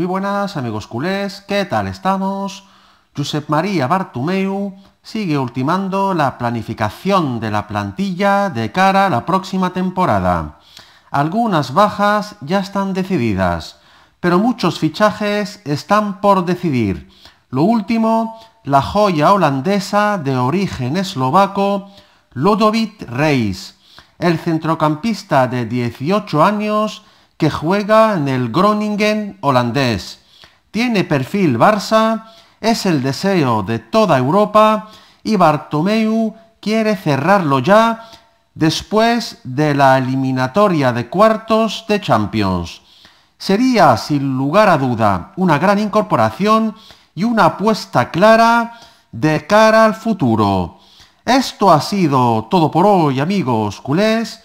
Muy buenas amigos culés, ¿qué tal estamos? Josep María Bartumeu sigue ultimando la planificación de la plantilla de cara a la próxima temporada. Algunas bajas ya están decididas, pero muchos fichajes están por decidir. Lo último, la joya holandesa de origen eslovaco, Ludovic Reis. El centrocampista de 18 años que juega en el Groningen holandés. Tiene perfil Barça, es el deseo de toda Europa y Bartomeu quiere cerrarlo ya después de la eliminatoria de cuartos de Champions. Sería, sin lugar a duda, una gran incorporación y una apuesta clara de cara al futuro. Esto ha sido todo por hoy, amigos culés.